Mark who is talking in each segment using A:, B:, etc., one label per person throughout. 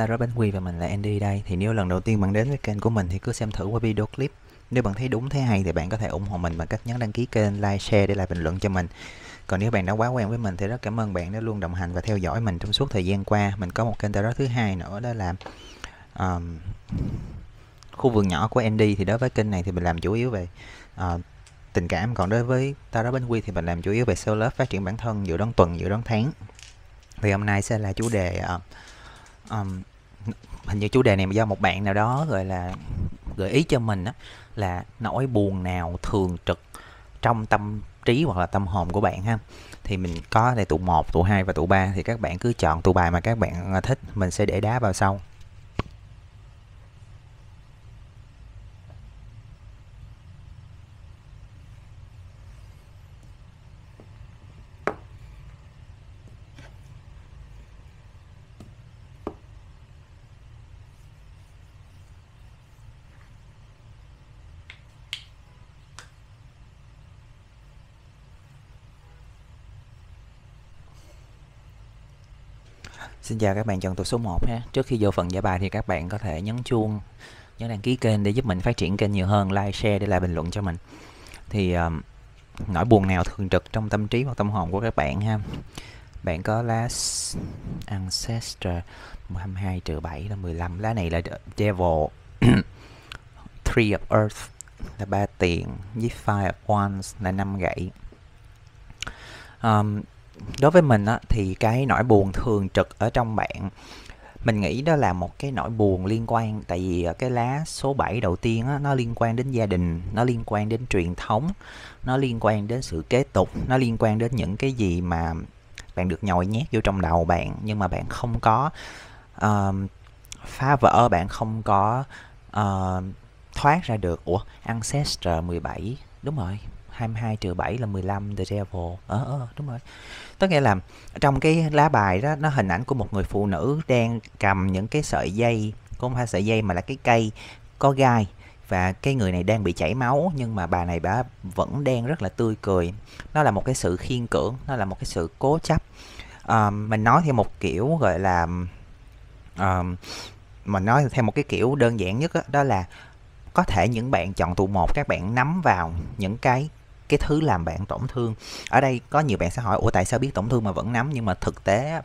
A: ta rất bánh quy và mình là Andy đây Thì nếu lần đầu tiên bạn đến với kênh của mình thì cứ xem thử qua video clip Nếu bạn thấy đúng thấy hay thì bạn có thể ủng hộ mình bằng cách nhấn đăng ký kênh, like, share để lại bình luận cho mình còn nếu bạn đã quá quen với mình thì rất cảm ơn bạn đã luôn đồng hành và theo dõi mình trong suốt thời gian qua. Mình có một kênh tarot thứ hai nữa đó là um, khu vườn nhỏ của Andy thì đối với kênh này thì mình làm chủ yếu về uh, tình cảm còn đối với tarot bánh quy thì mình làm chủ yếu về sâu lớp phát triển bản thân giữa đón tuần giữa đón tháng thì hôm nay sẽ là chủ đề uh, um, hình như chủ đề này do một bạn nào đó gọi là gợi ý cho mình á là nỗi buồn nào thường trực trong tâm trí hoặc là tâm hồn của bạn ha thì mình có đây tụ 1, tụ 2 và tụ 3 thì các bạn cứ chọn tụ bài mà các bạn à, thích mình sẽ để đá vào sau Xin chào các bạn chọn tụ số 1 ha. Trước khi vô phần giải bài thì các bạn có thể nhấn chuông, nhấn đăng ký kênh để giúp mình phát triển kênh nhiều hơn, like, share để lại bình luận cho mình. Thì uh, nỗi buồn nào thường trực trong tâm trí và tâm hồn của các bạn ha. Bạn có lá Ancestor 22 trừ 7 là 15. Lá này là Devil. Three of Earth là ba tiền Five of Wands là năm gậy. Um, đối với mình á, thì cái nỗi buồn thường trực ở trong bạn mình nghĩ đó là một cái nỗi buồn liên quan tại vì à, cái lá số 7 đầu tiên á, nó liên quan đến gia đình nó liên quan đến truyền thống nó liên quan đến sự kế tục nó liên quan đến những cái gì mà bạn được nhồi nhét vô trong đầu bạn nhưng mà bạn không có uh, phá vỡ bạn không có uh, thoát ra được ủa ancestor 17 đúng rồi 22 trừ 7 là 15 the devil ờ ờ đúng rồi tức nghĩa là trong cái lá bài đó nó hình ảnh của một người phụ nữ đang cầm những cái sợi dây không phải sợi dây mà là cái cây có gai và cái người này đang bị chảy máu nhưng mà bà này bà vẫn đang rất là tươi cười nó là một cái sự khiên cưỡng nó là một cái sự cố chấp à, mình nói theo một kiểu gọi là à, mình nói theo một cái kiểu đơn giản nhất đó, đó là có thể những bạn chọn tụ một các bạn nắm vào những cái cái thứ làm bạn tổn thương ở đây có nhiều bạn sẽ hỏi ủa tại sao biết tổn thương mà vẫn nắm nhưng mà thực tế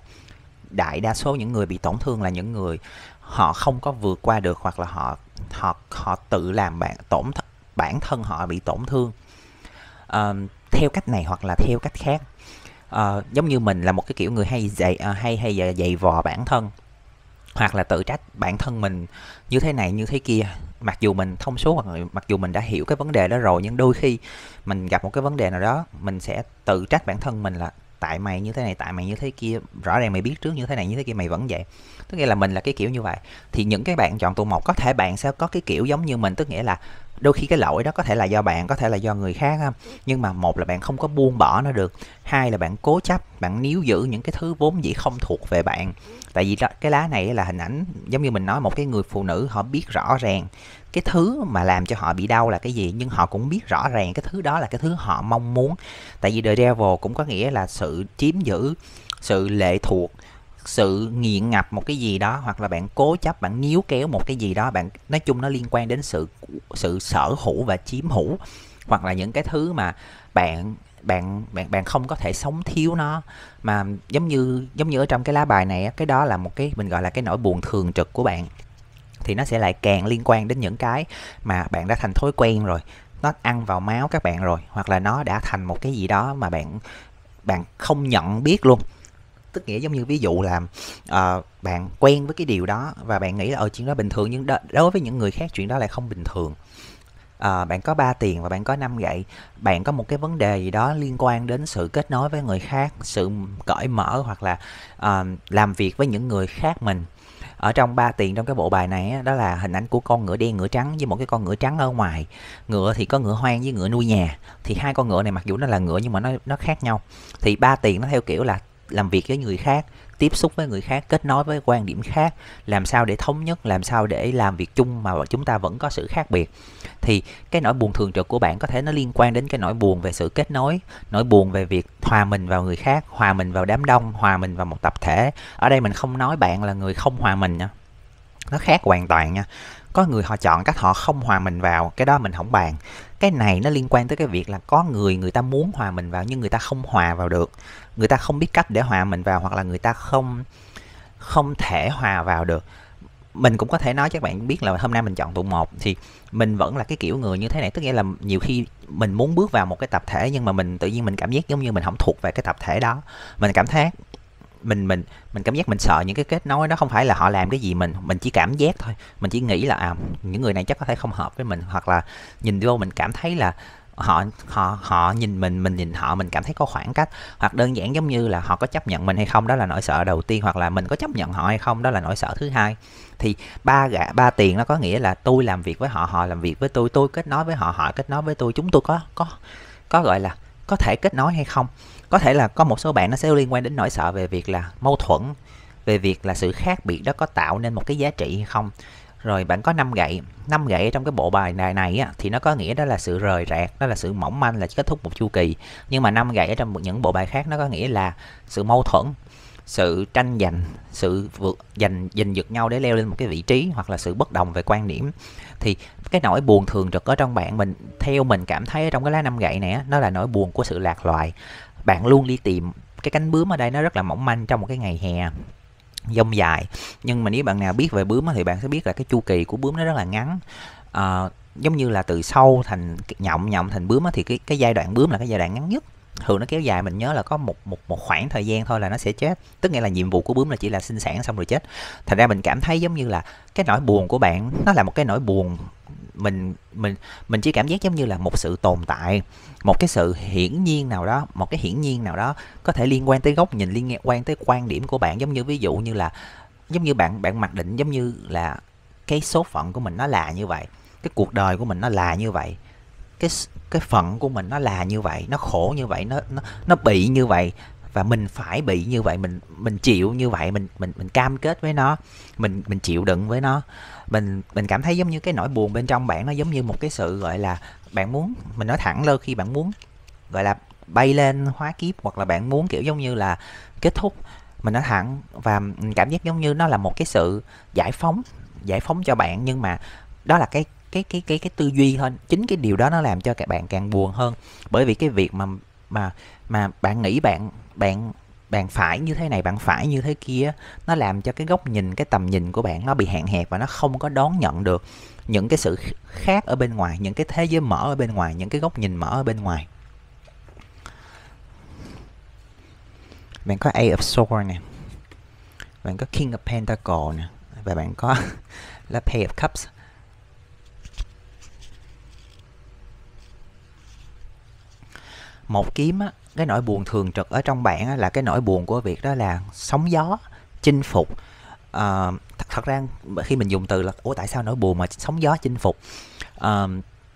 A: đại đa số những người bị tổn thương là những người họ không có vượt qua được hoặc là họ họ họ tự làm bạn tổn th- bản thân họ bị tổn thương uh, theo cách này hoặc là theo cách khác uh, giống như mình là một cái kiểu người hay dạy uh, hay hay dạy, dạy vò bản thân hoặc là tự trách bản thân mình như thế này như thế kia mặc dù mình thông số hoặc mặc dù mình đã hiểu cái vấn đề đó rồi nhưng đôi khi mình gặp một cái vấn đề nào đó mình sẽ tự trách bản thân mình là tại mày như thế này tại mày như thế kia rõ ràng mày biết trước như thế này như thế kia mày vẫn vậy tức nghĩa là mình là cái kiểu như vậy thì những cái bạn chọn tụ một có thể bạn sẽ có cái kiểu giống như mình tức nghĩa là đôi khi cái lỗi đó có thể là do bạn có thể là do người khác không? nhưng mà một là bạn không có buông bỏ nó được hai là bạn cố chấp bạn níu giữ những cái thứ vốn dĩ không thuộc về bạn tại vì đó, cái lá này là hình ảnh giống như mình nói một cái người phụ nữ họ biết rõ ràng cái thứ mà làm cho họ bị đau là cái gì nhưng họ cũng biết rõ ràng cái thứ đó là cái thứ họ mong muốn tại vì The Devil cũng có nghĩa là sự chiếm giữ sự lệ thuộc sự nghiện ngập một cái gì đó hoặc là bạn cố chấp bạn níu kéo một cái gì đó bạn nói chung nó liên quan đến sự sự sở hữu và chiếm hữu hoặc là những cái thứ mà bạn bạn bạn bạn không có thể sống thiếu nó mà giống như giống như ở trong cái lá bài này cái đó là một cái mình gọi là cái nỗi buồn thường trực của bạn thì nó sẽ lại càng liên quan đến những cái mà bạn đã thành thói quen rồi nó ăn vào máu các bạn rồi hoặc là nó đã thành một cái gì đó mà bạn bạn không nhận biết luôn tức nghĩa giống như ví dụ là uh, bạn quen với cái điều đó và bạn nghĩ là ở ờ, chuyện đó bình thường nhưng đối với những người khác chuyện đó lại không bình thường à, bạn có 3 tiền và bạn có 5 gậy bạn có một cái vấn đề gì đó liên quan đến sự kết nối với người khác sự cởi mở hoặc là à, làm việc với những người khác mình ở trong ba tiền trong cái bộ bài này đó là hình ảnh của con ngựa đen ngựa trắng với một cái con ngựa trắng ở ngoài ngựa thì có ngựa hoang với ngựa nuôi nhà thì hai con ngựa này mặc dù nó là ngựa nhưng mà nó nó khác nhau thì ba tiền nó theo kiểu là làm việc với người khác tiếp xúc với người khác kết nối với quan điểm khác làm sao để thống nhất làm sao để làm việc chung mà chúng ta vẫn có sự khác biệt thì cái nỗi buồn thường trực của bạn có thể nó liên quan đến cái nỗi buồn về sự kết nối nỗi buồn về việc hòa mình vào người khác hòa mình vào đám đông hòa mình vào một tập thể ở đây mình không nói bạn là người không hòa mình nha nó khác hoàn toàn nha có người họ chọn cách họ không hòa mình vào cái đó mình không bàn cái này nó liên quan tới cái việc là có người người ta muốn hòa mình vào nhưng người ta không hòa vào được người ta không biết cách để hòa mình vào hoặc là người ta không không thể hòa vào được mình cũng có thể nói cho các bạn biết là hôm nay mình chọn tụ một thì mình vẫn là cái kiểu người như thế này tức nghĩa là nhiều khi mình muốn bước vào một cái tập thể nhưng mà mình tự nhiên mình cảm giác giống như mình không thuộc về cái tập thể đó mình cảm thấy mình mình mình cảm giác mình sợ những cái kết nối đó không phải là họ làm cái gì mình mình chỉ cảm giác thôi mình chỉ nghĩ là à, những người này chắc có thể không hợp với mình hoặc là nhìn vô mình cảm thấy là họ họ họ nhìn mình mình nhìn họ mình cảm thấy có khoảng cách hoặc đơn giản giống như là họ có chấp nhận mình hay không đó là nỗi sợ đầu tiên hoặc là mình có chấp nhận họ hay không đó là nỗi sợ thứ hai thì ba gạ ba tiền nó có nghĩa là tôi làm việc với họ họ làm việc với tôi tôi kết nối với họ họ kết nối với tôi chúng tôi có có có gọi là có thể kết nối hay không có thể là có một số bạn nó sẽ liên quan đến nỗi sợ về việc là mâu thuẫn về việc là sự khác biệt đó có tạo nên một cái giá trị hay không rồi bạn có năm gậy năm gậy trong cái bộ bài này này á, thì nó có nghĩa đó là sự rời rạc đó là sự mỏng manh là kết thúc một chu kỳ nhưng mà năm gậy trong những bộ bài khác nó có nghĩa là sự mâu thuẫn sự tranh giành sự vượt giành giành giật nhau để leo lên một cái vị trí hoặc là sự bất đồng về quan điểm thì cái nỗi buồn thường trực ở trong bạn mình theo mình cảm thấy trong cái lá năm gậy này á, nó là nỗi buồn của sự lạc loài bạn luôn đi tìm cái cánh bướm ở đây nó rất là mỏng manh trong một cái ngày hè dông dài nhưng mà nếu bạn nào biết về bướm thì bạn sẽ biết là cái chu kỳ của bướm nó rất là ngắn à, giống như là từ sâu thành nhộng nhộng thành bướm thì cái cái giai đoạn bướm là cái giai đoạn ngắn nhất thường nó kéo dài mình nhớ là có một một một khoảng thời gian thôi là nó sẽ chết tức nghĩa là nhiệm vụ của bướm là chỉ là sinh sản xong rồi chết thành ra mình cảm thấy giống như là cái nỗi buồn của bạn nó là một cái nỗi buồn mình mình mình chỉ cảm giác giống như là một sự tồn tại một cái sự hiển nhiên nào đó một cái hiển nhiên nào đó có thể liên quan tới góc nhìn liên quan tới quan điểm của bạn giống như ví dụ như là giống như bạn bạn mặc định giống như là cái số phận của mình nó là như vậy cái cuộc đời của mình nó là như vậy cái cái phận của mình nó là như vậy nó khổ như vậy nó nó nó bị như vậy và mình phải bị như vậy mình mình chịu như vậy mình mình mình cam kết với nó mình mình chịu đựng với nó mình mình cảm thấy giống như cái nỗi buồn bên trong bạn nó giống như một cái sự gọi là bạn muốn mình nói thẳng lơ khi bạn muốn gọi là bay lên hóa kiếp hoặc là bạn muốn kiểu giống như là kết thúc mình nói thẳng và mình cảm giác giống như nó là một cái sự giải phóng giải phóng cho bạn nhưng mà đó là cái cái cái cái cái tư duy thôi chính cái điều đó nó làm cho các bạn càng buồn hơn bởi vì cái việc mà mà mà bạn nghĩ bạn bạn bạn phải như thế này bạn phải như thế kia nó làm cho cái góc nhìn cái tầm nhìn của bạn nó bị hạn hẹp và nó không có đón nhận được những cái sự khác ở bên ngoài những cái thế giới mở ở bên ngoài những cái góc nhìn mở ở bên ngoài bạn có A of Swords nè bạn có King of Pentacles nè và bạn có là Page of Cups một kiếm á, cái nỗi buồn thường trực ở trong bạn là cái nỗi buồn của việc đó là sóng gió chinh phục à, ờ, thật, thật ra khi mình dùng từ là ủa tại sao nỗi buồn mà sóng gió chinh phục à,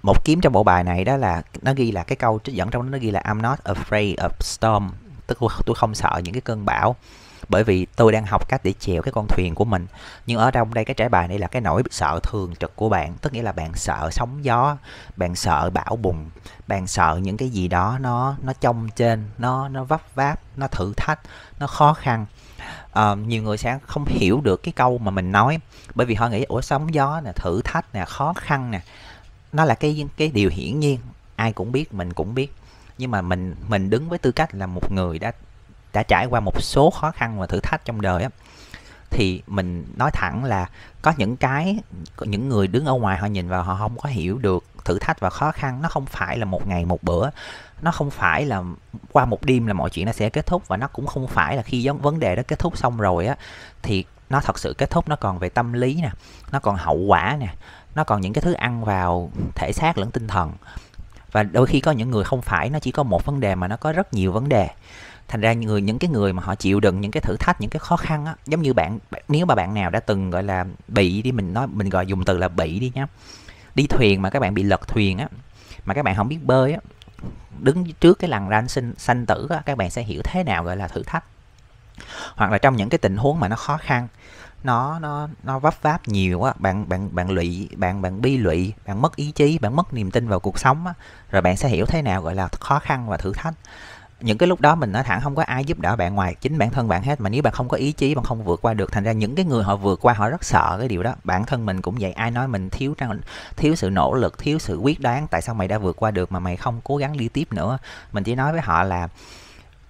A: một kiếm trong bộ bài này đó là nó ghi là cái câu trích dẫn trong đó nó ghi là I'm not afraid of storm tức là tôi không sợ những cái cơn bão bởi vì tôi đang học cách để chèo cái con thuyền của mình nhưng ở trong đây cái trải bài này là cái nỗi sợ thường trực của bạn tức nghĩa là bạn sợ sóng gió bạn sợ bão bùng bạn sợ những cái gì đó nó nó trông trên nó nó vấp váp nó thử thách nó khó khăn uh, nhiều người sẽ không hiểu được cái câu mà mình nói bởi vì họ nghĩ ủa sóng gió nè thử thách nè khó khăn nè nó là cái cái điều hiển nhiên ai cũng biết mình cũng biết nhưng mà mình mình đứng với tư cách là một người đã đã trải qua một số khó khăn và thử thách trong đời á thì mình nói thẳng là có những cái những người đứng ở ngoài họ nhìn vào họ không có hiểu được thử thách và khó khăn nó không phải là một ngày một bữa nó không phải là qua một đêm là mọi chuyện nó sẽ kết thúc và nó cũng không phải là khi giống vấn đề đó kết thúc xong rồi á thì nó thật sự kết thúc nó còn về tâm lý nè nó còn hậu quả nè nó còn những cái thứ ăn vào thể xác lẫn tinh thần và đôi khi có những người không phải nó chỉ có một vấn đề mà nó có rất nhiều vấn đề thành ra những người những cái người mà họ chịu đựng những cái thử thách những cái khó khăn á giống như bạn nếu mà bạn nào đã từng gọi là bị đi mình nói mình gọi dùng từ là bị đi nhá đi thuyền mà các bạn bị lật thuyền á mà các bạn không biết bơi á đứng trước cái lằn ranh sinh sanh tử á, các bạn sẽ hiểu thế nào gọi là thử thách hoặc là trong những cái tình huống mà nó khó khăn nó nó nó vấp váp nhiều á bạn bạn bạn lụy bạn bạn bi lụy bạn mất ý chí bạn mất niềm tin vào cuộc sống á rồi bạn sẽ hiểu thế nào gọi là khó khăn và thử thách những cái lúc đó mình nói thẳng không có ai giúp đỡ bạn ngoài chính bản thân bạn hết mà nếu bạn không có ý chí bạn không vượt qua được thành ra những cái người họ vượt qua họ rất sợ cái điều đó bản thân mình cũng vậy ai nói mình thiếu thiếu sự nỗ lực thiếu sự quyết đoán tại sao mày đã vượt qua được mà mày không cố gắng đi tiếp nữa mình chỉ nói với họ là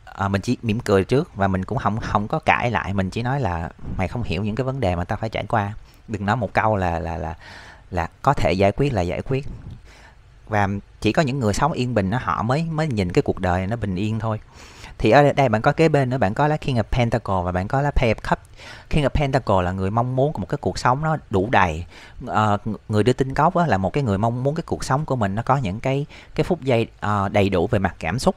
A: à, mình chỉ mỉm cười trước và mình cũng không không có cãi lại mình chỉ nói là mày không hiểu những cái vấn đề mà tao phải trải qua đừng nói một câu là là là là có thể giải quyết là giải quyết và chỉ có những người sống yên bình nó họ mới mới nhìn cái cuộc đời nó bình yên thôi thì ở đây bạn có kế bên nữa bạn có lá King of Pentacle và bạn có lá Page of Cup King of Pentacle là người mong muốn một cái cuộc sống nó đủ đầy à, người đưa tin cốc là một cái người mong muốn cái cuộc sống của mình nó có những cái cái phút giây uh, đầy đủ về mặt cảm xúc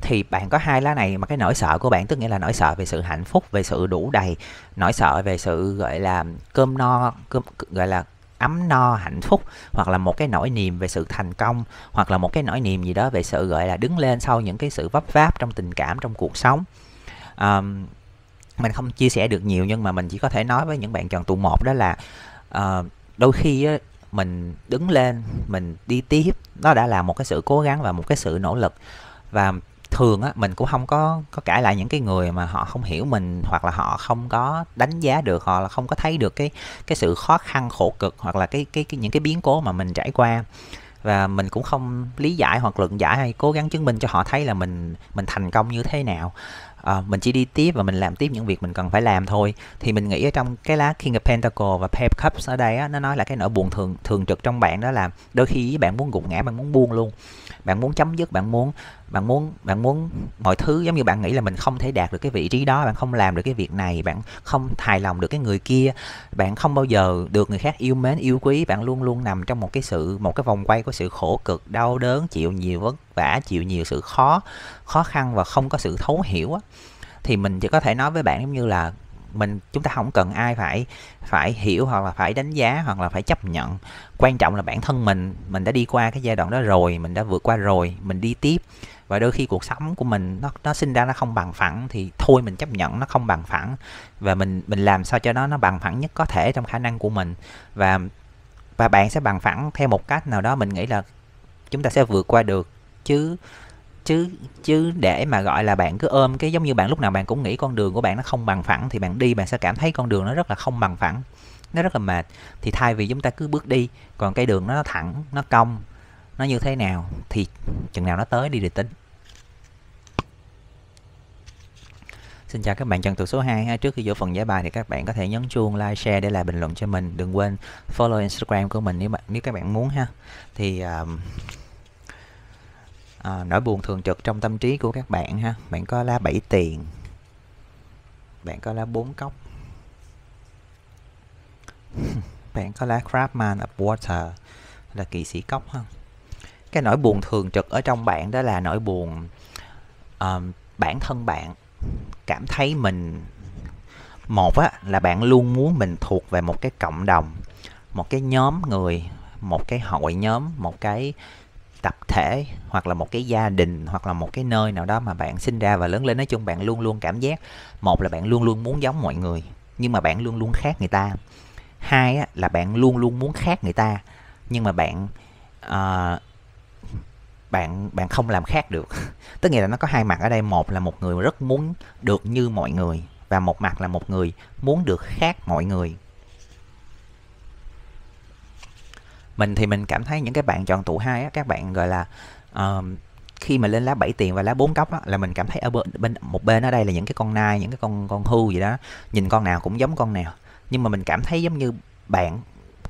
A: thì bạn có hai lá này mà cái nỗi sợ của bạn tức nghĩa là nỗi sợ về sự hạnh phúc về sự đủ đầy nỗi sợ về sự gọi là cơm no cơm gọi là ấm no hạnh phúc hoặc là một cái nỗi niềm về sự thành công hoặc là một cái nỗi niềm gì đó về sự gọi là đứng lên sau những cái sự vấp váp trong tình cảm trong cuộc sống um, mình không chia sẻ được nhiều nhưng mà mình chỉ có thể nói với những bạn chọn tụ một đó là uh, đôi khi uh, mình đứng lên mình đi tiếp nó đã là một cái sự cố gắng và một cái sự nỗ lực và thường á mình cũng không có có cãi lại những cái người mà họ không hiểu mình hoặc là họ không có đánh giá được họ là không có thấy được cái cái sự khó khăn khổ cực hoặc là cái cái, cái những cái biến cố mà mình trải qua và mình cũng không lý giải hoặc luận giải hay cố gắng chứng minh cho họ thấy là mình mình thành công như thế nào à, mình chỉ đi tiếp và mình làm tiếp những việc mình cần phải làm thôi thì mình nghĩ ở trong cái lá King of Pentacle và Pep Cups ở đây á, nó nói là cái nỗi buồn thường thường trực trong bạn đó là đôi khi bạn muốn gục ngã bạn muốn buông luôn bạn muốn chấm dứt bạn muốn bạn muốn bạn muốn mọi thứ giống như bạn nghĩ là mình không thể đạt được cái vị trí đó bạn không làm được cái việc này bạn không hài lòng được cái người kia bạn không bao giờ được người khác yêu mến yêu quý bạn luôn luôn nằm trong một cái sự một cái vòng quay của sự khổ cực đau đớn chịu nhiều vất vả chịu nhiều sự khó khó khăn và không có sự thấu hiểu thì mình chỉ có thể nói với bạn giống như là mình chúng ta không cần ai phải phải hiểu hoặc là phải đánh giá hoặc là phải chấp nhận quan trọng là bản thân mình mình đã đi qua cái giai đoạn đó rồi mình đã vượt qua rồi mình đi tiếp và đôi khi cuộc sống của mình nó nó sinh ra nó không bằng phẳng thì thôi mình chấp nhận nó không bằng phẳng và mình mình làm sao cho nó nó bằng phẳng nhất có thể trong khả năng của mình và và bạn sẽ bằng phẳng theo một cách nào đó mình nghĩ là chúng ta sẽ vượt qua được chứ chứ chứ để mà gọi là bạn cứ ôm cái giống như bạn lúc nào bạn cũng nghĩ con đường của bạn nó không bằng phẳng thì bạn đi bạn sẽ cảm thấy con đường nó rất là không bằng phẳng nó rất là mệt thì thay vì chúng ta cứ bước đi còn cái đường nó thẳng nó cong nó như thế nào thì chừng nào nó tới đi để tính Xin chào các bạn chân từ số 2 ha. Trước khi vô phần giải bài thì các bạn có thể nhấn chuông like, share để lại bình luận cho mình. Đừng quên follow Instagram của mình nếu bạn nếu các bạn muốn ha. Thì um, à, nỗi buồn thường trực trong tâm trí của các bạn ha bạn có lá 7 tiền bạn có lá 4 cốc bạn có lá craftman of water là kỳ sĩ cốc ha cái nỗi buồn thường trực ở trong bạn đó là nỗi buồn uh, bản thân bạn cảm thấy mình một á, là bạn luôn muốn mình thuộc về một cái cộng đồng một cái nhóm người một cái hội nhóm một cái tập thể hoặc là một cái gia đình hoặc là một cái nơi nào đó mà bạn sinh ra và lớn lên nói chung bạn luôn luôn cảm giác một là bạn luôn luôn muốn giống mọi người nhưng mà bạn luôn luôn khác người ta hai là bạn luôn luôn muốn khác người ta nhưng mà bạn uh, bạn bạn không làm khác được tức nghĩa là nó có hai mặt ở đây một là một người rất muốn được như mọi người và một mặt là một người muốn được khác mọi người mình thì mình cảm thấy những cái bạn chọn tụ hai á các bạn gọi là uh, khi mà lên lá 7 tiền và lá bốn góc á, là mình cảm thấy ở bên, bên một bên ở đây là những cái con nai những cái con con hưu gì đó nhìn con nào cũng giống con nào nhưng mà mình cảm thấy giống như bạn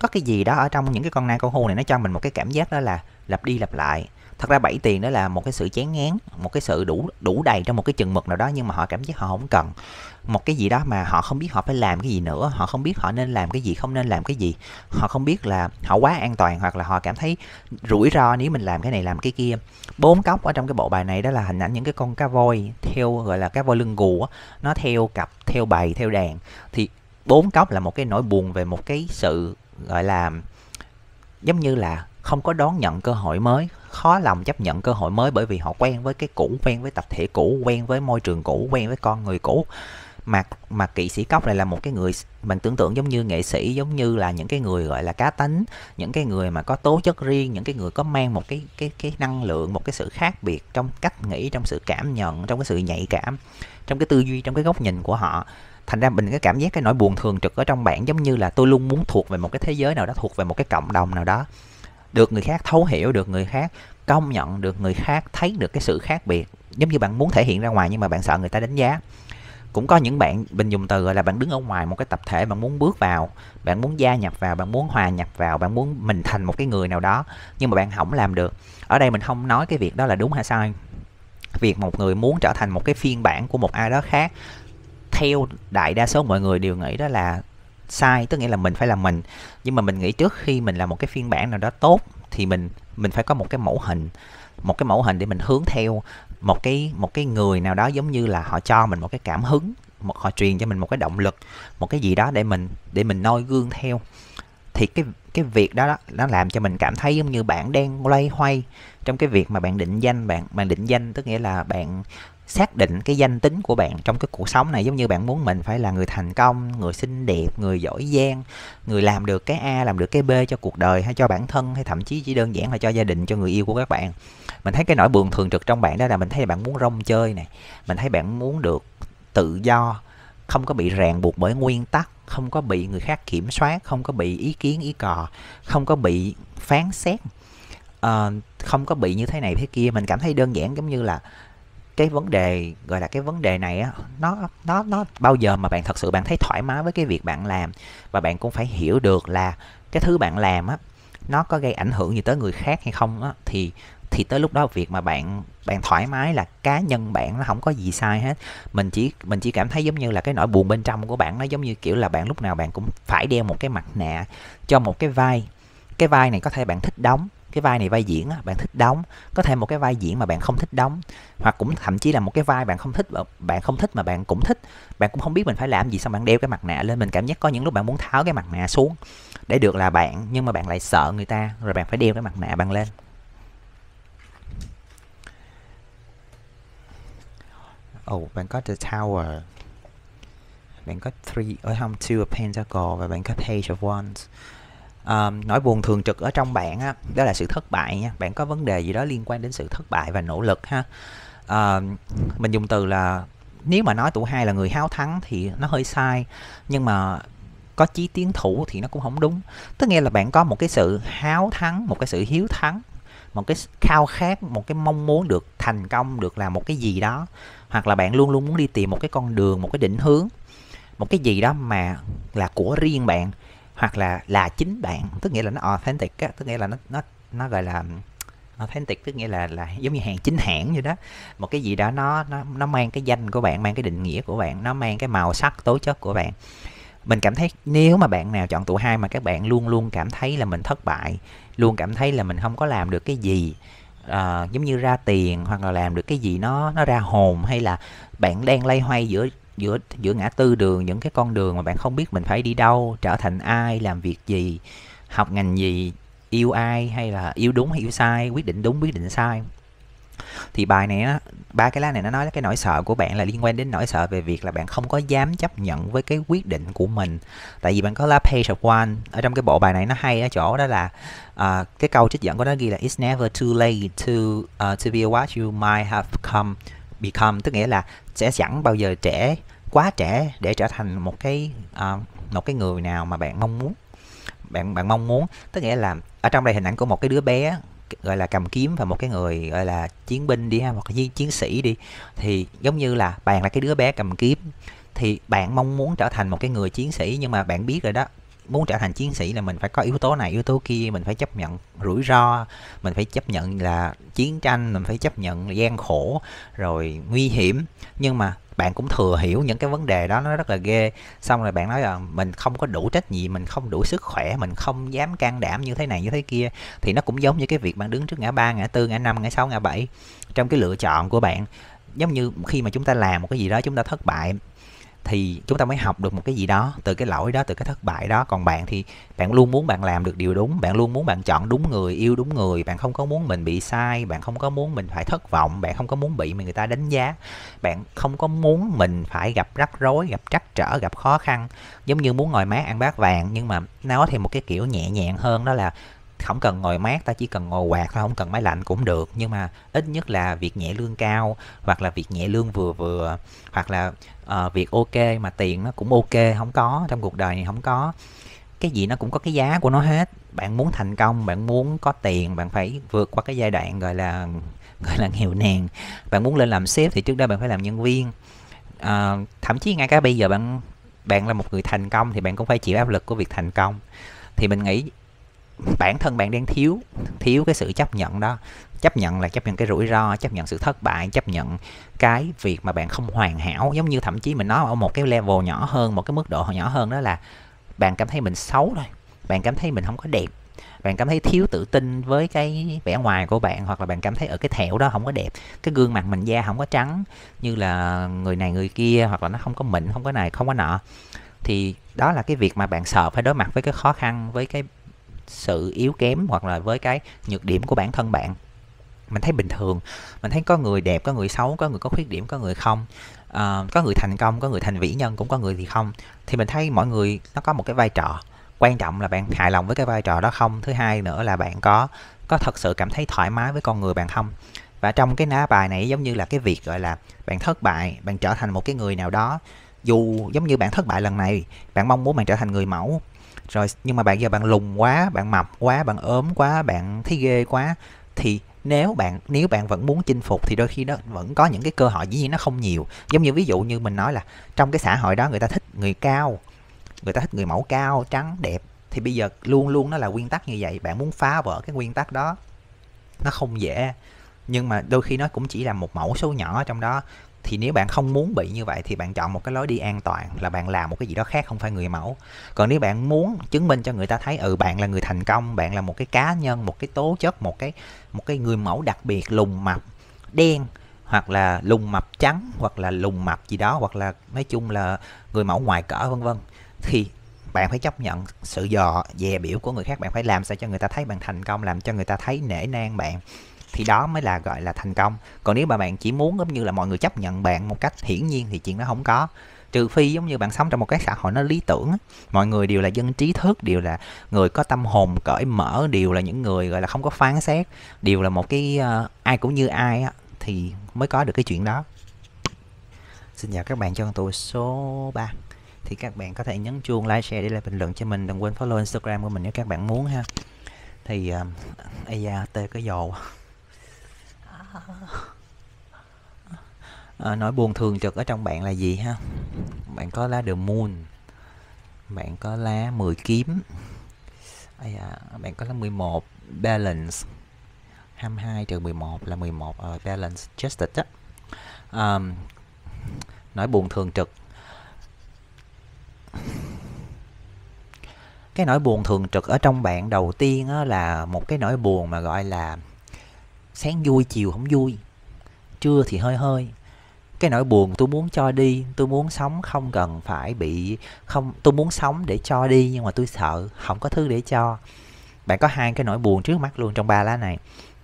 A: có cái gì đó ở trong những cái con nai con hưu này nó cho mình một cái cảm giác đó là lặp đi lặp lại thật ra bảy tiền đó là một cái sự chán ngán một cái sự đủ đủ đầy trong một cái chừng mực nào đó nhưng mà họ cảm giác họ không cần một cái gì đó mà họ không biết họ phải làm cái gì nữa họ không biết họ nên làm cái gì không nên làm cái gì họ không biết là họ quá an toàn hoặc là họ cảm thấy rủi ro nếu mình làm cái này làm cái kia bốn cốc ở trong cái bộ bài này đó là hình ảnh những cái con cá voi theo gọi là cá voi lưng gù nó theo cặp theo bầy theo đàn thì bốn cốc là một cái nỗi buồn về một cái sự gọi là giống như là không có đón nhận cơ hội mới khó lòng chấp nhận cơ hội mới bởi vì họ quen với cái cũ quen với tập thể cũ quen với môi trường cũ quen với con người cũ mà mà kỵ sĩ cốc này là một cái người mình tưởng tượng giống như nghệ sĩ giống như là những cái người gọi là cá tính những cái người mà có tố chất riêng những cái người có mang một cái cái cái năng lượng một cái sự khác biệt trong cách nghĩ trong sự cảm nhận trong cái sự nhạy cảm trong cái tư duy trong cái góc nhìn của họ thành ra mình cái cảm giác cái nỗi buồn thường trực ở trong bạn giống như là tôi luôn muốn thuộc về một cái thế giới nào đó thuộc về một cái cộng đồng nào đó được người khác thấu hiểu được người khác công nhận được người khác thấy được cái sự khác biệt giống như bạn muốn thể hiện ra ngoài nhưng mà bạn sợ người ta đánh giá cũng có những bạn mình dùng từ gọi là bạn đứng ở ngoài một cái tập thể bạn muốn bước vào bạn muốn gia nhập vào bạn muốn hòa nhập vào bạn muốn mình thành một cái người nào đó nhưng mà bạn không làm được ở đây mình không nói cái việc đó là đúng hay sai việc một người muốn trở thành một cái phiên bản của một ai đó khác theo đại đa số mọi người đều nghĩ đó là sai tức nghĩa là mình phải là mình nhưng mà mình nghĩ trước khi mình là một cái phiên bản nào đó tốt thì mình mình phải có một cái mẫu hình một cái mẫu hình để mình hướng theo một cái một cái người nào đó giống như là họ cho mình một cái cảm hứng một họ truyền cho mình một cái động lực một cái gì đó để mình để mình noi gương theo thì cái cái việc đó, đó nó làm cho mình cảm thấy giống như bạn đang loay hoay trong cái việc mà bạn định danh bạn bạn định danh tức nghĩa là bạn xác định cái danh tính của bạn trong cái cuộc sống này giống như bạn muốn mình phải là người thành công người xinh đẹp người giỏi giang người làm được cái a làm được cái b cho cuộc đời hay cho bản thân hay thậm chí chỉ đơn giản là cho gia đình cho người yêu của các bạn mình thấy cái nỗi buồn thường trực trong bạn đó là mình thấy bạn muốn rong chơi này mình thấy bạn muốn được tự do không có bị ràng buộc bởi nguyên tắc không có bị người khác kiểm soát không có bị ý kiến ý cò không có bị phán xét uh, không có bị như thế này thế kia mình cảm thấy đơn giản giống như là cái vấn đề gọi là cái vấn đề này á nó nó nó bao giờ mà bạn thật sự bạn thấy thoải mái với cái việc bạn làm và bạn cũng phải hiểu được là cái thứ bạn làm á nó có gây ảnh hưởng gì tới người khác hay không á thì thì tới lúc đó việc mà bạn bạn thoải mái là cá nhân bạn nó không có gì sai hết mình chỉ mình chỉ cảm thấy giống như là cái nỗi buồn bên trong của bạn nó giống như kiểu là bạn lúc nào bạn cũng phải đeo một cái mặt nạ cho một cái vai cái vai này có thể bạn thích đóng cái vai này vai diễn bạn thích đóng có thể một cái vai diễn mà bạn không thích đóng hoặc cũng thậm chí là một cái vai bạn không thích bạn không thích mà bạn cũng thích bạn cũng không biết mình phải làm gì xong bạn đeo cái mặt nạ lên mình cảm giác có những lúc bạn muốn tháo cái mặt nạ xuống để được là bạn nhưng mà bạn lại sợ người ta rồi bạn phải đeo cái mặt nạ bạn lên oh, bạn có The Tower Bạn có three ở oh không, 2 of Pentacle và bạn có Page of Wands uh, nỗi buồn thường trực ở trong bạn á, đó là sự thất bại nha bạn có vấn đề gì đó liên quan đến sự thất bại và nỗ lực ha uh, mình dùng từ là nếu mà nói tuổi hai là người háo thắng thì nó hơi sai nhưng mà có chí tiến thủ thì nó cũng không đúng tức nghĩa là bạn có một cái sự háo thắng một cái sự hiếu thắng một cái khao khát một cái mong muốn được thành công được làm một cái gì đó hoặc là bạn luôn luôn muốn đi tìm một cái con đường một cái định hướng một cái gì đó mà là của riêng bạn hoặc là là chính bạn tức nghĩa là nó authentic á, tức nghĩa là nó nó nó gọi là authentic tức nghĩa là là giống như hàng chính hãng như đó một cái gì đó nó nó nó mang cái danh của bạn mang cái định nghĩa của bạn nó mang cái màu sắc tố chất của bạn mình cảm thấy nếu mà bạn nào chọn tụ hai mà các bạn luôn luôn cảm thấy là mình thất bại luôn cảm thấy là mình không có làm được cái gì uh, giống như ra tiền hoặc là làm được cái gì nó nó ra hồn hay là bạn đang lay hoay giữa giữa giữa ngã tư đường những cái con đường mà bạn không biết mình phải đi đâu trở thành ai làm việc gì học ngành gì yêu ai hay là yêu đúng hay yêu sai quyết định đúng quyết định sai thì bài này nó ba cái lá này nó nói là cái nỗi sợ của bạn là liên quan đến nỗi sợ về việc là bạn không có dám chấp nhận với cái quyết định của mình tại vì bạn có lá page of one ở trong cái bộ bài này nó hay ở chỗ đó là uh, cái câu trích dẫn của nó ghi là it's never too late to uh, to be what you might have come become tức nghĩa là sẽ chẳng bao giờ trẻ quá trẻ để trở thành một cái uh, một cái người nào mà bạn mong muốn bạn bạn mong muốn tức nghĩa là ở trong đây hình ảnh của một cái đứa bé gọi là cầm kiếm và một cái người gọi là chiến binh đi ha hoặc là chiến sĩ đi thì giống như là bạn là cái đứa bé cầm kiếm thì bạn mong muốn trở thành một cái người chiến sĩ nhưng mà bạn biết rồi đó muốn trở thành chiến sĩ là mình phải có yếu tố này yếu tố kia mình phải chấp nhận rủi ro mình phải chấp nhận là chiến tranh mình phải chấp nhận gian khổ rồi nguy hiểm nhưng mà bạn cũng thừa hiểu những cái vấn đề đó nó rất là ghê xong rồi bạn nói là mình không có đủ trách nhiệm mình không đủ sức khỏe mình không dám can đảm như thế này như thế kia thì nó cũng giống như cái việc bạn đứng trước ngã ba ngã tư ngã năm ngã sáu ngã bảy trong cái lựa chọn của bạn giống như khi mà chúng ta làm một cái gì đó chúng ta thất bại thì chúng ta mới học được một cái gì đó từ cái lỗi đó từ cái thất bại đó còn bạn thì bạn luôn muốn bạn làm được điều đúng bạn luôn muốn bạn chọn đúng người yêu đúng người bạn không có muốn mình bị sai bạn không có muốn mình phải thất vọng bạn không có muốn bị người ta đánh giá bạn không có muốn mình phải gặp rắc rối gặp trắc trở gặp khó khăn giống như muốn ngồi mát ăn bát vàng nhưng mà nó thì một cái kiểu nhẹ nhàng hơn đó là không cần ngồi mát ta chỉ cần ngồi quạt thôi không cần máy lạnh cũng được nhưng mà ít nhất là việc nhẹ lương cao hoặc là việc nhẹ lương vừa vừa hoặc là uh, việc ok mà tiền nó cũng ok không có trong cuộc đời này không có cái gì nó cũng có cái giá của nó hết bạn muốn thành công bạn muốn có tiền bạn phải vượt qua cái giai đoạn gọi là gọi là nghèo nàn bạn muốn lên làm sếp thì trước đó bạn phải làm nhân viên à, thậm chí ngay cả bây giờ bạn bạn là một người thành công thì bạn cũng phải chịu áp lực của việc thành công thì mình nghĩ bản thân bạn đang thiếu thiếu cái sự chấp nhận đó chấp nhận là chấp nhận cái rủi ro chấp nhận sự thất bại chấp nhận cái việc mà bạn không hoàn hảo giống như thậm chí mình nói ở một cái level nhỏ hơn một cái mức độ nhỏ hơn đó là bạn cảm thấy mình xấu thôi bạn cảm thấy mình không có đẹp bạn cảm thấy thiếu tự tin với cái vẻ ngoài của bạn hoặc là bạn cảm thấy ở cái thẹo đó không có đẹp cái gương mặt mình da không có trắng như là người này người kia hoặc là nó không có mịn không có này không có nọ thì đó là cái việc mà bạn sợ phải đối mặt với cái khó khăn với cái sự yếu kém hoặc là với cái nhược điểm của bản thân bạn mình thấy bình thường mình thấy có người đẹp có người xấu có người có khuyết điểm có người không uh, có người thành công có người thành vĩ nhân cũng có người thì không thì mình thấy mọi người nó có một cái vai trò quan trọng là bạn hài lòng với cái vai trò đó không thứ hai nữa là bạn có có thật sự cảm thấy thoải mái với con người bạn không và trong cái ná bài này giống như là cái việc gọi là bạn thất bại bạn trở thành một cái người nào đó dù giống như bạn thất bại lần này bạn mong muốn bạn trở thành người mẫu rồi nhưng mà bạn giờ bạn lùn quá bạn mập quá bạn ốm quá bạn thấy ghê quá thì nếu bạn nếu bạn vẫn muốn chinh phục thì đôi khi đó vẫn có những cái cơ hội dĩ nhiên nó không nhiều giống như ví dụ như mình nói là trong cái xã hội đó người ta thích người cao người ta thích người mẫu cao trắng đẹp thì bây giờ luôn luôn nó là nguyên tắc như vậy bạn muốn phá vỡ cái nguyên tắc đó nó không dễ nhưng mà đôi khi nó cũng chỉ là một mẫu số nhỏ trong đó thì nếu bạn không muốn bị như vậy thì bạn chọn một cái lối đi an toàn là bạn làm một cái gì đó khác không phải người mẫu còn nếu bạn muốn chứng minh cho người ta thấy ừ bạn là người thành công bạn là một cái cá nhân một cái tố chất một cái một cái người mẫu đặc biệt lùng mập đen hoặc là lùng mập trắng hoặc là lùng mập gì đó hoặc là nói chung là người mẫu ngoài cỡ vân vân thì bạn phải chấp nhận sự dò dè biểu của người khác bạn phải làm sao cho người ta thấy bạn thành công làm cho người ta thấy nể nang bạn thì đó mới là gọi là thành công còn nếu mà bạn chỉ muốn giống như là mọi người chấp nhận bạn một cách hiển nhiên thì chuyện đó không có trừ phi giống như bạn sống trong một cái xã hội nó lý tưởng mọi người đều là dân trí thức đều là người có tâm hồn cởi mở đều là những người gọi là không có phán xét đều là một cái uh, ai cũng như ai á thì mới có được cái chuyện đó xin chào các bạn cho tôi số 3 thì các bạn có thể nhấn chuông like share để lại bình luận cho mình đừng quên follow instagram của mình nếu các bạn muốn ha thì uh, ờ, ây da tê cái dồ à, nỗi buồn thường trực ở trong bạn là gì ha bạn có lá the moon bạn có lá 10 kiếm à, bạn có lá 11 balance 22 trừ 11 là 11 ở uh, balance adjusted đó. Um, nỗi buồn thường trực cái nỗi buồn thường trực ở trong bạn đầu tiên là một cái nỗi buồn mà gọi là sáng vui chiều không vui trưa thì hơi hơi cái nỗi buồn tôi muốn cho đi tôi muốn sống không cần phải bị không tôi muốn sống để cho đi nhưng mà tôi sợ không có thứ để cho bạn có hai cái nỗi buồn trước mắt luôn trong ba lá này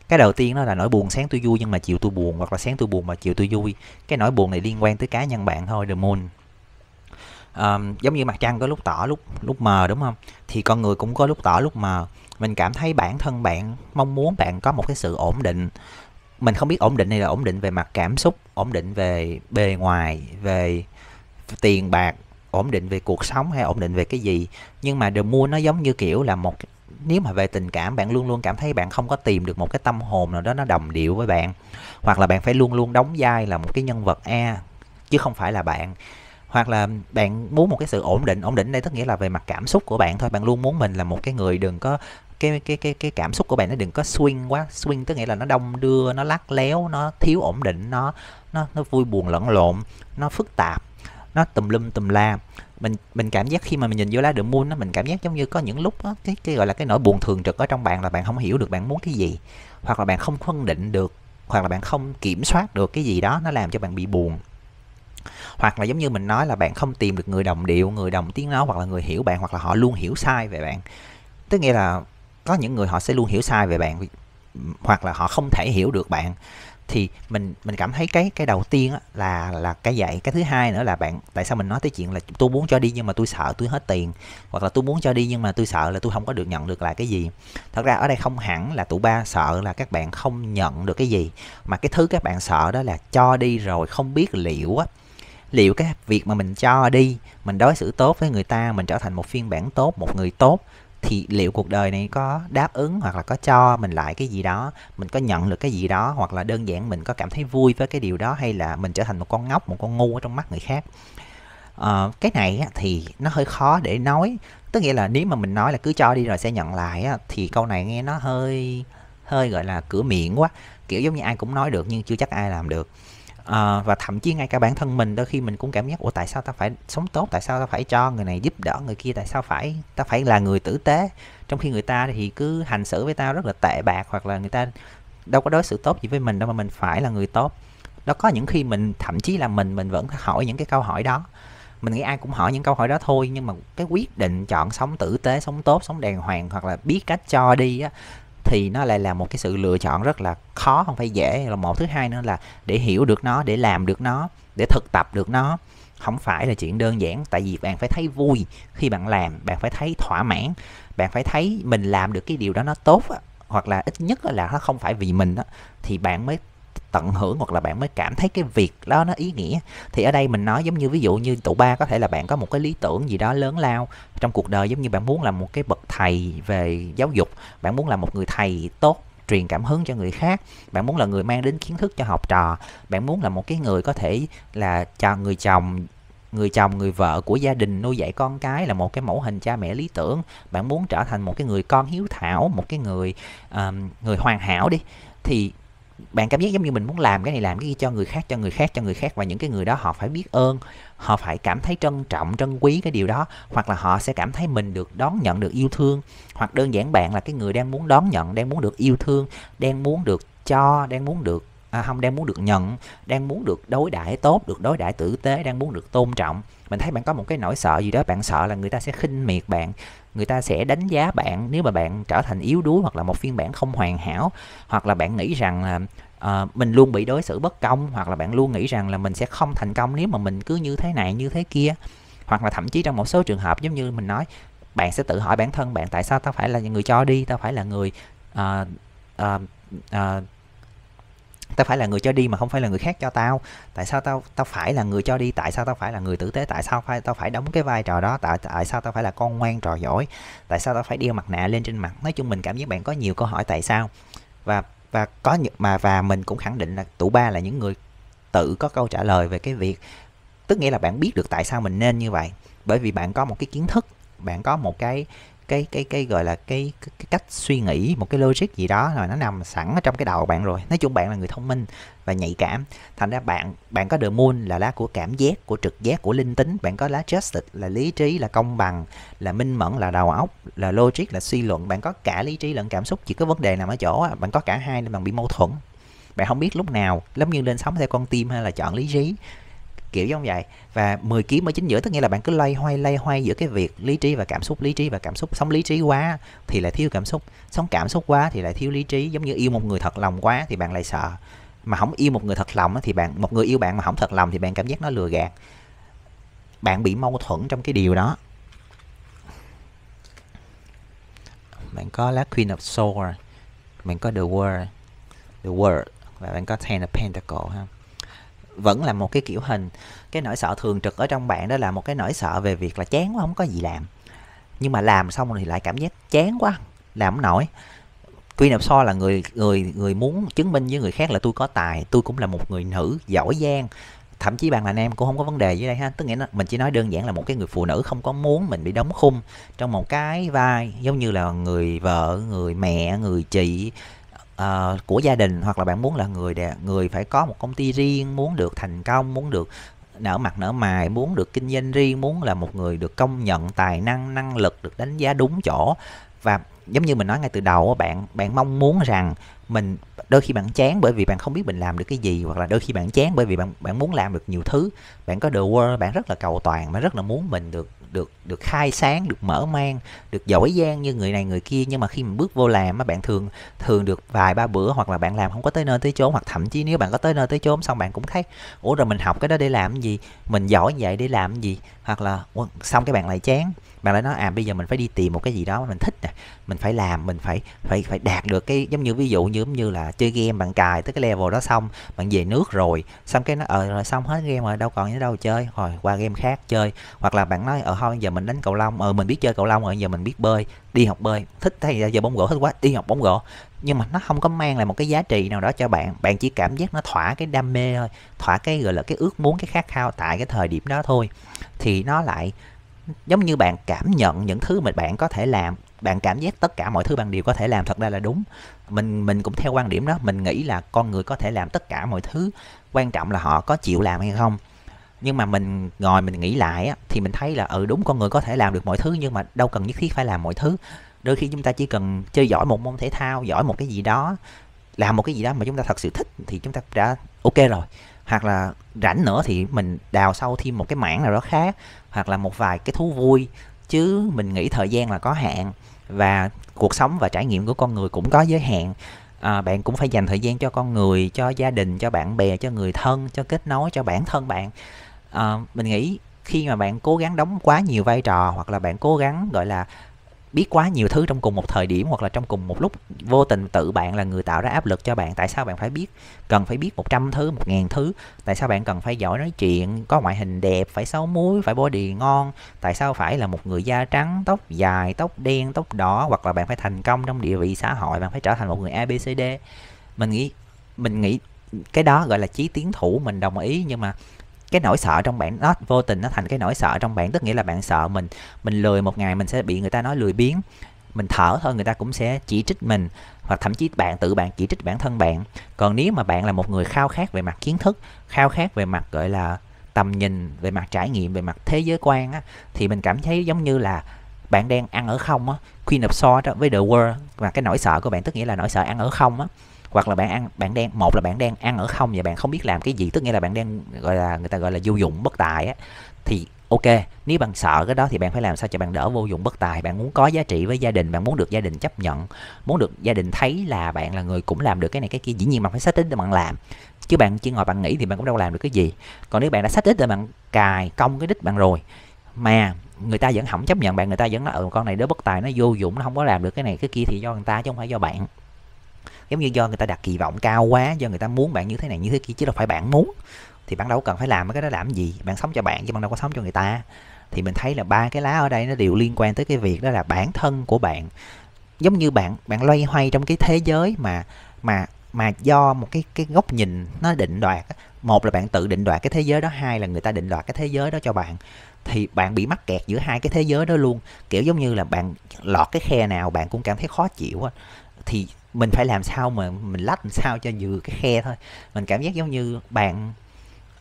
A: cái đầu tiên đó là nỗi buồn sáng tôi vui nhưng mà chiều tôi buồn hoặc là sáng tôi buồn mà chiều tôi vui cái nỗi buồn này liên quan tới cá nhân bạn thôi the moon um, giống như mặt trăng có lúc tỏ lúc lúc mờ đúng không thì con người cũng có lúc tỏ lúc mờ mình cảm thấy bản thân bạn mong muốn bạn có một cái sự ổn định mình không biết ổn định này là ổn định về mặt cảm xúc ổn định về bề ngoài về tiền bạc ổn định về cuộc sống hay ổn định về cái gì nhưng mà đường mua nó giống như kiểu là một nếu mà về tình cảm bạn luôn luôn cảm thấy bạn không có tìm được một cái tâm hồn nào đó nó đồng điệu với bạn hoặc là bạn phải luôn luôn đóng vai là một cái nhân vật a chứ không phải là bạn hoặc là bạn muốn một cái sự ổn định ổn định đây tức nghĩa là về mặt cảm xúc của bạn thôi bạn luôn muốn mình là một cái người đừng có cái cái cái cái cảm xúc của bạn nó đừng có swing quá swing tức nghĩa là nó đông đưa nó lắc léo nó thiếu ổn định nó nó nó vui buồn lẫn lộn nó phức tạp nó tùm lum tùm la mình mình cảm giác khi mà mình nhìn vô lá đường moon nó mình cảm giác giống như có những lúc đó, cái cái gọi là cái nỗi buồn thường trực ở trong bạn là bạn không hiểu được bạn muốn cái gì hoặc là bạn không phân định được hoặc là bạn không kiểm soát được cái gì đó nó làm cho bạn bị buồn hoặc là giống như mình nói là bạn không tìm được người đồng điệu người đồng tiếng nói hoặc là người hiểu bạn hoặc là họ luôn hiểu sai về bạn tức nghĩa là có những người họ sẽ luôn hiểu sai về bạn hoặc là họ không thể hiểu được bạn thì mình mình cảm thấy cái cái đầu tiên là là cái dạy cái thứ hai nữa là bạn tại sao mình nói tới chuyện là tôi muốn cho đi nhưng mà tôi sợ tôi hết tiền hoặc là tôi muốn cho đi nhưng mà tôi sợ là tôi không có được nhận được lại cái gì thật ra ở đây không hẳn là tụ ba sợ là các bạn không nhận được cái gì mà cái thứ các bạn sợ đó là cho đi rồi không biết liệu á liệu cái việc mà mình cho đi mình đối xử tốt với người ta mình trở thành một phiên bản tốt một người tốt thì liệu cuộc đời này có đáp ứng hoặc là có cho mình lại cái gì đó mình có nhận được cái gì đó hoặc là đơn giản mình có cảm thấy vui với cái điều đó hay là mình trở thành một con ngốc một con ngu ở trong mắt người khác uh, cái này thì nó hơi khó để nói tức nghĩa là nếu mà mình nói là cứ cho đi rồi sẽ nhận lại thì câu này nghe nó hơi hơi gọi là cửa miệng quá kiểu giống như ai cũng nói được nhưng chưa chắc ai làm được à, và thậm chí ngay cả bản thân mình đôi khi mình cũng cảm giác ủa tại sao ta phải sống tốt tại sao ta phải cho người này giúp đỡ người kia tại sao phải ta phải là người tử tế trong khi người ta thì cứ hành xử với tao rất là tệ bạc hoặc là người ta đâu có đối xử tốt gì với mình đâu mà mình phải là người tốt đó có những khi mình thậm chí là mình mình vẫn hỏi những cái câu hỏi đó mình nghĩ ai cũng hỏi những câu hỏi đó thôi nhưng mà cái quyết định chọn sống tử tế sống tốt sống đàng hoàng hoặc là biết cách cho đi á thì nó lại là một cái sự lựa chọn rất là khó không phải dễ là một thứ hai nữa là để hiểu được nó để làm được nó để thực tập được nó không phải là chuyện đơn giản tại vì bạn phải thấy vui khi bạn làm bạn phải thấy thỏa mãn bạn phải thấy mình làm được cái điều đó nó tốt hoặc là ít nhất là nó không phải vì mình đó thì bạn mới tận hưởng hoặc là bạn mới cảm thấy cái việc đó nó ý nghĩa thì ở đây mình nói giống như ví dụ như tụ ba có thể là bạn có một cái lý tưởng gì đó lớn lao trong cuộc đời giống như bạn muốn làm một cái bậc thầy về giáo dục bạn muốn làm một người thầy tốt truyền cảm hứng cho người khác bạn muốn là người mang đến kiến thức cho học trò bạn muốn là một cái người có thể là cho người chồng người chồng người vợ của gia đình nuôi dạy con cái là một cái mẫu hình cha mẹ lý tưởng bạn muốn trở thành một cái người con hiếu thảo một cái người uh, người hoàn hảo đi thì bạn cảm giác giống như mình muốn làm cái này làm cái gì cho người khác cho người khác cho người khác và những cái người đó họ phải biết ơn họ phải cảm thấy trân trọng trân quý cái điều đó hoặc là họ sẽ cảm thấy mình được đón nhận được yêu thương hoặc đơn giản bạn là cái người đang muốn đón nhận đang muốn được yêu thương đang muốn được cho đang muốn được à, không đang muốn được nhận đang muốn được đối đãi tốt được đối đãi tử tế đang muốn được tôn trọng mình thấy bạn có một cái nỗi sợ gì đó bạn sợ là người ta sẽ khinh miệt bạn người ta sẽ đánh giá bạn nếu mà bạn trở thành yếu đuối hoặc là một phiên bản không hoàn hảo hoặc là bạn nghĩ rằng là à, mình luôn bị đối xử bất công hoặc là bạn luôn nghĩ rằng là mình sẽ không thành công nếu mà mình cứ như thế này như thế kia hoặc là thậm chí trong một số trường hợp giống như mình nói bạn sẽ tự hỏi bản thân bạn tại sao tao phải là người cho đi tao phải là người uh, uh, uh, tao phải là người cho đi mà không phải là người khác cho tao tại sao tao tao phải là người cho đi tại sao tao phải là người tử tế tại sao phải tao phải đóng cái vai trò đó tại tại sao tao phải là con ngoan trò giỏi tại sao tao phải đeo mặt nạ lên trên mặt nói chung mình cảm giác bạn có nhiều câu hỏi tại sao và và có những mà và mình cũng khẳng định là tụ ba là những người tự có câu trả lời về cái việc tức nghĩa là bạn biết được tại sao mình nên như vậy bởi vì bạn có một cái kiến thức bạn có một cái cái cái cái gọi là cái, cái, cái cách suy nghĩ một cái logic gì đó rồi nó nằm sẵn ở trong cái đầu bạn rồi nói chung bạn là người thông minh và nhạy cảm thành ra bạn bạn có the moon là lá của cảm giác của trực giác của linh tính bạn có lá justice là lý trí là công bằng là minh mẫn là đầu óc là logic là suy luận bạn có cả lý trí lẫn cảm xúc chỉ có vấn đề nằm ở chỗ bạn có cả hai nên bạn bị mâu thuẫn bạn không biết lúc nào giống như lên sóng theo con tim hay là chọn lý trí kiểu giống vậy và 10 kg ở chính giữa tức nghĩa là bạn cứ lay hoay lay hoay giữa cái việc lý trí và cảm xúc lý trí và cảm xúc sống lý trí quá thì lại thiếu cảm xúc sống cảm xúc quá thì lại thiếu lý trí giống như yêu một người thật lòng quá thì bạn lại sợ mà không yêu một người thật lòng thì bạn một người yêu bạn mà không thật lòng thì bạn cảm giác nó lừa gạt bạn bị mâu thuẫn trong cái điều đó bạn có lá Queen of Swords, bạn có The World, The World và bạn có Ten of Pentacles ha vẫn là một cái kiểu hình cái nỗi sợ thường trực ở trong bạn đó là một cái nỗi sợ về việc là chán quá không có gì làm nhưng mà làm xong thì lại cảm giác chán quá làm không nổi Queen of Swords là người người người muốn chứng minh với người khác là tôi có tài tôi cũng là một người nữ giỏi giang thậm chí bạn là nam cũng không có vấn đề với đây ha tức nghĩa là mình chỉ nói đơn giản là một cái người phụ nữ không có muốn mình bị đóng khung trong một cái vai giống như là người vợ người mẹ người chị uh, của gia đình hoặc là bạn muốn là người để, người phải có một công ty riêng muốn được thành công muốn được nở mặt nở mày muốn được kinh doanh riêng muốn là một người được công nhận tài năng năng lực được đánh giá đúng chỗ và giống như mình nói ngay từ đầu bạn bạn mong muốn rằng mình đôi khi bạn chán bởi vì bạn không biết mình làm được cái gì hoặc là đôi khi bạn chán bởi vì bạn bạn muốn làm được nhiều thứ bạn có the world bạn rất là cầu toàn bạn rất là muốn mình được được được khai sáng được mở mang được giỏi giang như người này người kia nhưng mà khi mình bước vô làm mà bạn thường thường được vài ba bữa hoặc là bạn làm không có tới nơi tới chốn hoặc thậm chí nếu bạn có tới nơi tới chốn xong bạn cũng thấy ủa rồi mình học cái đó để làm gì mình giỏi vậy để làm gì hoặc là xong cái bạn lại chán bạn lại nói à bây giờ mình phải đi tìm một cái gì đó mình thích nè mình phải làm mình phải phải phải đạt được cái giống như ví dụ như giống như là chơi game bạn cài tới cái level đó xong bạn về nước rồi xong cái nó ờ rồi xong hết game rồi đâu còn nữa đâu chơi rồi qua game khác chơi hoặc là bạn nói ở ờ, thôi giờ mình đánh cầu lông ờ mình biết chơi cầu lông rồi giờ mình biết bơi đi học bơi thích thấy giờ bóng gỗ thích quá đi học bóng gỗ nhưng mà nó không có mang lại một cái giá trị nào đó cho bạn bạn chỉ cảm giác nó thỏa cái đam mê thôi thỏa cái gọi là cái ước muốn cái khát khao tại cái thời điểm đó thôi thì nó lại giống như bạn cảm nhận những thứ mà bạn có thể làm bạn cảm giác tất cả mọi thứ bạn đều có thể làm thật ra là đúng mình mình cũng theo quan điểm đó mình nghĩ là con người có thể làm tất cả mọi thứ quan trọng là họ có chịu làm hay không nhưng mà mình ngồi mình nghĩ lại thì mình thấy là ừ đúng con người có thể làm được mọi thứ nhưng mà đâu cần nhất thiết phải làm mọi thứ đôi khi chúng ta chỉ cần chơi giỏi một môn thể thao giỏi một cái gì đó làm một cái gì đó mà chúng ta thật sự thích thì chúng ta đã ok rồi hoặc là rảnh nữa thì mình đào sâu thêm một cái mảng nào đó khác hoặc là một vài cái thú vui chứ mình nghĩ thời gian là có hạn và cuộc sống và trải nghiệm của con người cũng có giới hạn à, bạn cũng phải dành thời gian cho con người cho gia đình cho bạn bè cho người thân cho kết nối cho bản thân bạn à, mình nghĩ khi mà bạn cố gắng đóng quá nhiều vai trò hoặc là bạn cố gắng gọi là biết quá nhiều thứ trong cùng một thời điểm hoặc là trong cùng một lúc vô tình tự bạn là người tạo ra áp lực cho bạn tại sao bạn phải biết cần phải biết 100 thứ 1000 thứ tại sao bạn cần phải giỏi nói chuyện có ngoại hình đẹp phải xấu muối phải body ngon tại sao phải là một người da trắng tóc dài tóc đen tóc đỏ hoặc là bạn phải thành công trong địa vị xã hội bạn phải trở thành một người abcd mình nghĩ mình nghĩ cái đó gọi là chí tiến thủ mình đồng ý nhưng mà cái nỗi sợ trong bạn nó vô tình nó thành cái nỗi sợ trong bạn tức nghĩa là bạn sợ mình mình lười một ngày mình sẽ bị người ta nói lười biếng mình thở thôi người ta cũng sẽ chỉ trích mình hoặc thậm chí bạn tự bạn chỉ trích bản thân bạn còn nếu mà bạn là một người khao khát về mặt kiến thức khao khát về mặt gọi là tầm nhìn về mặt trải nghiệm về mặt thế giới quan á, thì mình cảm thấy giống như là bạn đang ăn ở không á Queen of Swords với The World và cái nỗi sợ của bạn tức nghĩa là nỗi sợ ăn ở không á hoặc là bạn ăn bạn đang một là bạn đang ăn ở không và bạn không biết làm cái gì tức nghĩa là bạn đang gọi là người ta gọi là vô dụng bất tài á thì ok nếu bạn sợ cái đó thì bạn phải làm sao cho bạn đỡ vô dụng bất tài bạn muốn có giá trị với gia đình bạn muốn được gia đình chấp nhận muốn được gia đình thấy là bạn là người cũng làm được cái này cái kia dĩ nhiên bạn phải xác tính để bạn làm chứ bạn chỉ ngồi bạn nghĩ thì bạn cũng đâu làm được cái gì còn nếu bạn đã xác ít để bạn cài công cái đích bạn rồi mà người ta vẫn không chấp nhận bạn người ta vẫn nói ừ con này đứa bất tài nó vô dụng nó không có làm được cái này cái kia thì do người ta chứ không phải do bạn giống như do người ta đặt kỳ vọng cao quá do người ta muốn bạn như thế này như thế kia chứ đâu phải bạn muốn thì bạn đâu cần phải làm cái đó làm gì bạn sống cho bạn chứ bạn đâu có sống cho người ta thì mình thấy là ba cái lá ở đây nó đều liên quan tới cái việc đó là bản thân của bạn giống như bạn bạn loay hoay trong cái thế giới mà mà mà do một cái cái góc nhìn nó định đoạt một là bạn tự định đoạt cái thế giới đó hai là người ta định đoạt cái thế giới đó cho bạn thì bạn bị mắc kẹt giữa hai cái thế giới đó luôn kiểu giống như là bạn lọt cái khe nào bạn cũng cảm thấy khó chịu thì mình phải làm sao mà mình lách làm sao cho vừa cái khe thôi mình cảm giác giống như bạn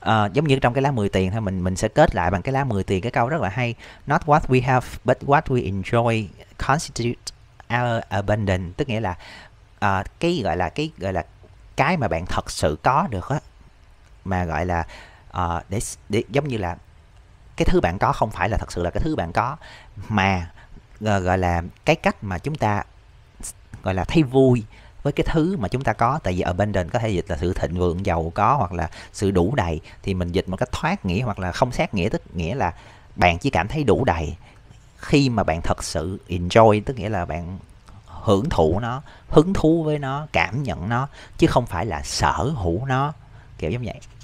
A: uh, giống như trong cái lá 10 tiền thôi mình mình sẽ kết lại bằng cái lá 10 tiền cái câu rất là hay not what we have but what we enjoy constitute our abundance tức nghĩa là uh, cái gọi là cái gọi là cái mà bạn thật sự có được á mà gọi là uh, để, để giống như là cái thứ bạn có không phải là thật sự là cái thứ bạn có mà gọi là cái cách mà chúng ta gọi là thấy vui với cái thứ mà chúng ta có tại vì ở bên đền có thể dịch là sự thịnh vượng giàu có hoặc là sự đủ đầy thì mình dịch một cách thoát nghĩa hoặc là không sát nghĩa tức nghĩa là bạn chỉ cảm thấy đủ đầy khi mà bạn thật sự enjoy tức nghĩa là bạn hưởng thụ nó hứng thú với nó cảm nhận nó chứ không phải là sở hữu nó kiểu giống vậy